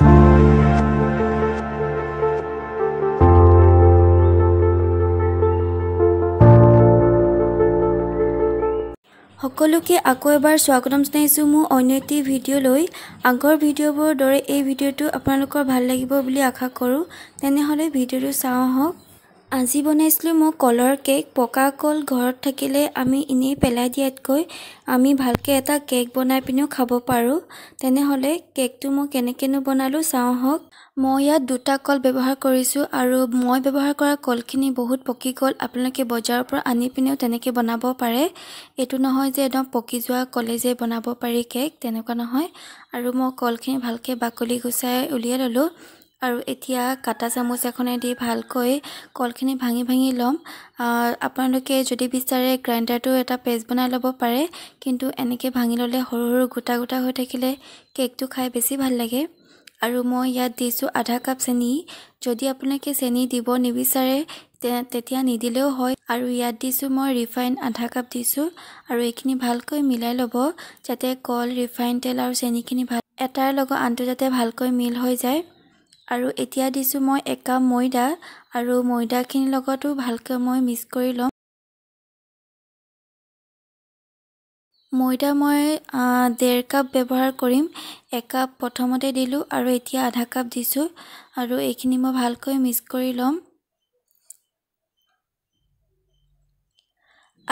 সকলোকে আকৌ এবাৰ স্বাগতম জনাইছোঁ মোৰ অন্য এটি ভিডিঅ'লৈ আগৰ ভিডিঅ'বোৰৰ দৰে এই ভিডিঅ'টো আপোনালোকৰ ভাল লাগিব বুলি আশা কৰোঁ তেনেহ'লে ভিডিঅ'টো চাওঁ আহক আজি বনাইছিলোঁ মই কলৰ কেক পকা কল ঘৰত থাকিলে আমি এনেই পেলাই দিয়াতকৈ আমি ভালকৈ এটা কেক বনাই পিনিও খাব পাৰোঁ তেনেহ'লে কেকটো মই কেনেকৈনো বনালোঁ চাওঁ হওক মই ইয়াত দুটা কল ব্যৱহাৰ কৰিছোঁ আৰু মই ব্যৱহাৰ কৰা কলখিনি বহুত পকী কল আপোনালোকে বজাৰৰ পৰা আনি পিনেও তেনেকৈ বনাব পাৰে এইটো নহয় যে একদম পকি যোৱা কলে যে বনাব পাৰি কেক তেনেকুৱা নহয় আৰু মই কলখিনি ভালকৈ বাকলি গুচাই উলিয়াই ল'লোঁ আৰু এতিয়া কাটা চামুচ এখনেদি ভালকৈ কলখিনি ভাঙি ভাঙি ল'ম আপোনালোকে যদি বিচাৰে গ্ৰাইণ্ডাৰটো এটা পেষ্ট বনাই ল'ব পাৰে কিন্তু এনেকৈ ভাঙি ল'লে সৰু সৰু গোটা গোটা হৈ থাকিলে কেকটো খাই বেছি ভাল লাগে আৰু মই ইয়াত দিছোঁ আধা কাপ চেনি যদি আপোনালোকে চেনি দিব নিবিচাৰে তেতিয়া নিদিলেও হয় আৰু ইয়াত দিছোঁ মই ৰিফাইন আধা কাপ দিছোঁ আৰু এইখিনি ভালকৈ মিলাই ল'ব যাতে কল ৰিফাইন তেল আৰু চেনিখিনি ভাল এটাৰ লগত আনটো যাতে ভালকৈ মিল হৈ যায় আৰু এতিয়া দিছোঁ মই একাপ ময়দা আৰু ময়দাখিনিৰ লগতো ভালকৈ মই মিক্স কৰি ল'ম ময়দা মই ডেৰ কাপ ব্যৱহাৰ কৰিম একাপ প্ৰথমতে দিলোঁ আৰু এতিয়া আধা কাপ দিছোঁ আৰু এইখিনি মই ভালকৈ মিক্স কৰি ল'ম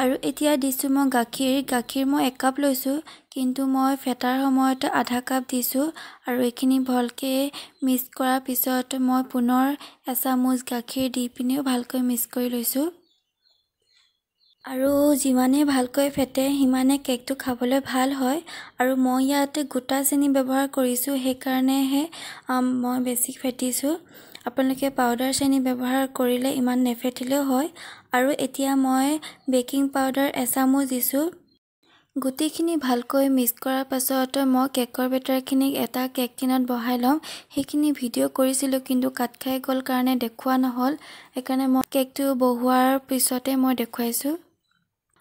আৰু এতিয়া দিছোঁ মই গাখীৰ গাখীৰ মই একাপ লৈছোঁ কিন্তু মই ফেটাৰ সময়ত আধা কাপ দিছোঁ আৰু এইখিনি ভালকৈ মিক্স কৰাৰ পিছত মই পুনৰ এচামুচ গাখীৰ দি পিনিও ভালকৈ মিক্স কৰি লৈছোঁ আৰু যিমানে ভালকৈ ফেটে সিমানে কেকটো খাবলৈ ভাল হয় আৰু মই ইয়াতে গোটা চেনি ব্যৱহাৰ কৰিছোঁ সেইকাৰণেহে মই বেছি ফেটিছোঁ আপোনালোকে পাউডাৰ চেনি ব্যৱহাৰ কৰিলে ইমান নেফেটিলেও হয় আৰু এতিয়া মই বেকিং পাউডাৰ এচামুচ দিছোঁ গোটেইখিনি ভালকৈ মিক্স কৰাৰ পাছত মই কেকৰ বেটাৰখিনিক এটা কেক টিনত বহাই ল'ম সেইখিনি ভিডিঅ' কৰিছিলোঁ কিন্তু কাট খাই গ'ল কাৰণে দেখুওৱা নহ'ল সেইকাৰণে মই কেকটো বহোৱাৰ পিছতে মই দেখুৱাইছোঁ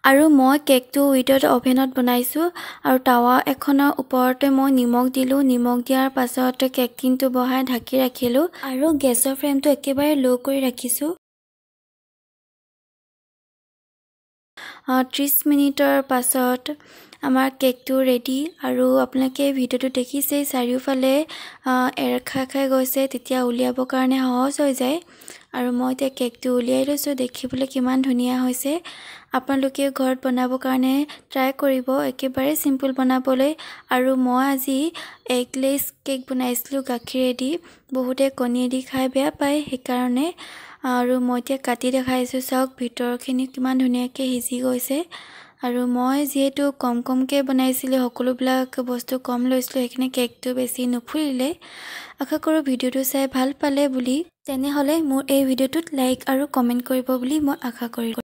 আৰু মই কেকটো উইডত অ'ভেনত বনাইছোঁ আৰু টাৱা এখনৰ ওপৰতে মই নিমখ দিলোঁ নিমখ দিয়াৰ পাছত কেকটিনটো বহাই ঢাকি ৰাখিলোঁ আৰু গেছৰ ফ্লেমটো একেবাৰে ল' কৰি ৰাখিছোঁ ত্ৰিছ মিনিটৰ পাছত আমাৰ কেকটো ৰেডি আৰু আপোনালোকে ভিডিঅ'টো দেখিছেই চাৰিওফালে এৰখাই খাই গৈছে তেতিয়া উলিয়াবৰ কাৰণে সহজ হৈ যায় আৰু মই এতিয়া কেকটো উলিয়াই লৈছোঁ দেখিবলৈ কিমান ধুনীয়া হৈছে আপোনালোকে ঘৰত বনাবৰ কাৰণে ট্ৰাই কৰিব একেবাৰে চিম্পুল বনাবলৈ আৰু মই আজি এগ এগলেচ কেক বনাইছিলোঁ গাখীৰেদি বহুতে কণীয়েদি খাই বেয়া পায় সেইকাৰণে আৰু মই এতিয়া কাটি দেখাইছোঁ চাওক ভিতৰখিনি কিমান ধুনীয়াকৈ সিজি গৈছে আৰু মই যিহেতু কম কমকৈ বনাইছিলোঁ সকলোবিলাক বস্তু কম লৈছিলোঁ সেইকাৰণে কেকটো বেছি নুফুলিলে আশা কৰোঁ ভিডিঅ'টো চাই ভাল পালে বুলি তেনেহ'লে মোৰ এই ভিডিঅ'টোত লাইক আৰু কমেণ্ট কৰিব বুলি মই আশা কৰিলোঁ